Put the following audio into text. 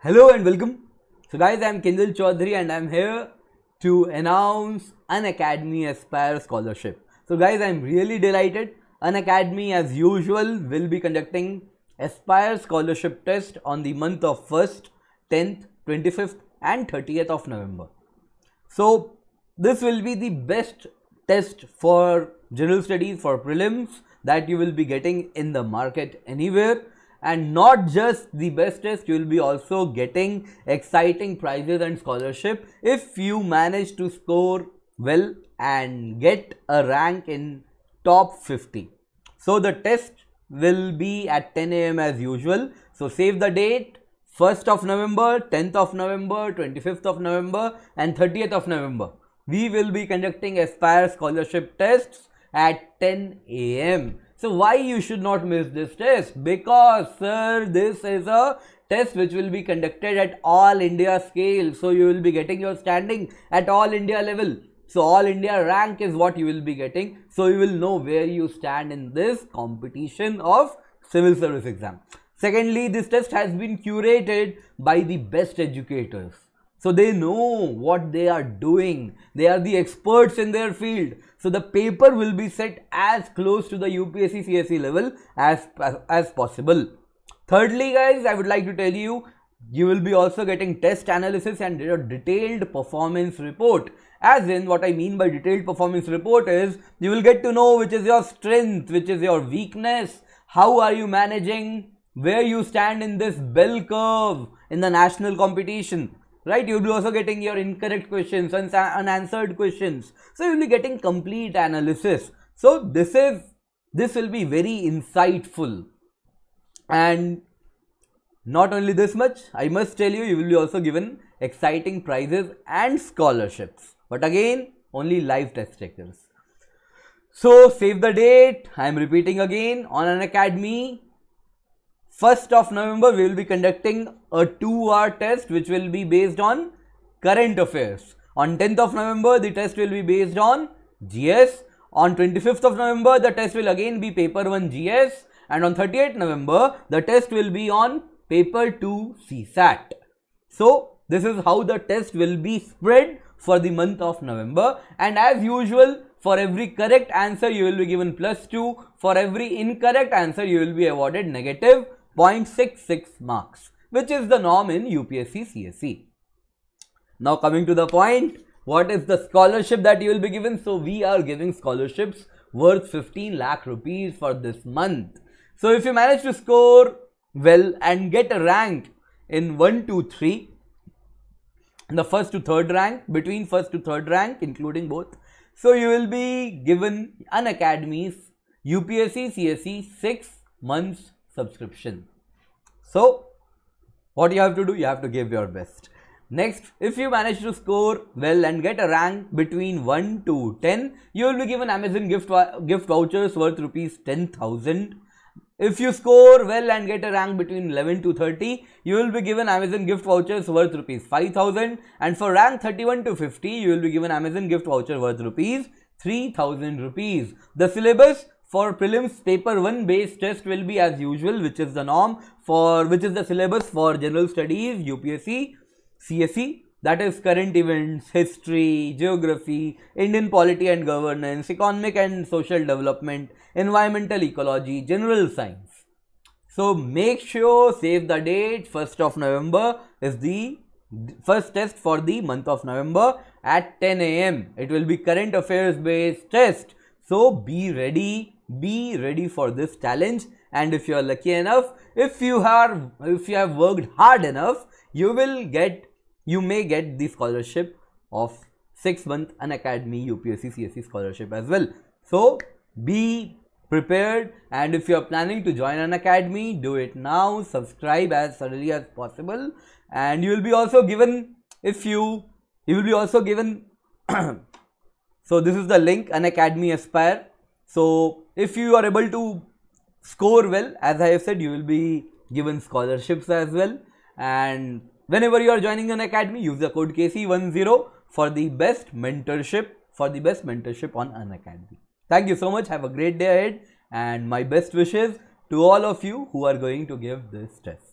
Hello and welcome. So, guys, I'm Kendall Chaudhary and I'm here to announce an Academy Aspire Scholarship. So, guys, I'm really delighted. An Academy, as usual, will be conducting Aspire Scholarship Test on the month of 1st, 10th, 25th, and 30th of November. So, this will be the best test for general studies for prelims that you will be getting in the market anywhere and not just the bestest you will be also getting exciting prizes and scholarship if you manage to score well and get a rank in top 50 so the test will be at 10 a.m as usual so save the date 1st of november 10th of november 25th of november and 30th of november we will be conducting aspire scholarship tests at 10 a.m so why you should not miss this test? Because sir, this is a test which will be conducted at all India scale. So you will be getting your standing at all India level. So all India rank is what you will be getting. So you will know where you stand in this competition of civil service exam. Secondly, this test has been curated by the best educators. So they know what they are doing. They are the experts in their field. So the paper will be set as close to the UPSC CSE level as, as, as possible. Thirdly guys, I would like to tell you, you will be also getting test analysis and a detailed performance report. As in, what I mean by detailed performance report is, you will get to know which is your strength, which is your weakness, how are you managing, where you stand in this bell curve in the national competition right you'll be also getting your incorrect questions and unanswered questions so you'll be getting complete analysis so this is this will be very insightful and not only this much i must tell you you will be also given exciting prizes and scholarships but again only live test takers so save the date i am repeating again on an academy 1st of November, we will be conducting a 2-hour test which will be based on current affairs. On 10th of November, the test will be based on GS. On 25th of November, the test will again be paper 1 GS. And on 38th November, the test will be on paper 2 CSAT. So, this is how the test will be spread for the month of November. And as usual, for every correct answer, you will be given plus 2. For every incorrect answer, you will be awarded negative 0.66 marks, which is the norm in UPSC CSE. Now coming to the point, what is the scholarship that you will be given? So we are giving scholarships worth 15 lakh rupees for this month. So if you manage to score well and get a rank in 1, 2, 3, the first to third rank, between first to third rank, including both. So you will be given an academy's UPSC CSE 6 months subscription. So what you have to do, you have to give your best. Next, if you manage to score well and get a rank between 1 to 10, you will be given Amazon gift, gift vouchers worth rupees 10,000. If you score well and get a rank between 11 to 30, you will be given Amazon gift vouchers worth rupees 5000 and for rank 31 to 50, you will be given Amazon gift voucher worth rupees 3000 rupees. The syllabus for prelims, paper 1 based test will be as usual, which is the norm for which is the syllabus for general studies, UPSC, CSE, that is current events, history, geography, Indian polity and governance, economic and social development, environmental ecology, general science. So make sure save the date 1st of November is the first test for the month of November at 10 a.m. It will be current affairs based test so be ready, be ready for this challenge. And if you are lucky enough, if you are, if you have worked hard enough, you will get, you may get the scholarship of six month academy UPSC CSC scholarship as well. So be prepared and if you are planning to join an academy do it now subscribe as early as possible and you will be also given if you you will be also given So this is the link, an Academy Aspire. So if you are able to score well, as I have said, you will be given scholarships as well. And whenever you are joining an academy, use the code KC10 for the best mentorship, for the best mentorship on an academy. Thank you so much. Have a great day ahead and my best wishes to all of you who are going to give this test.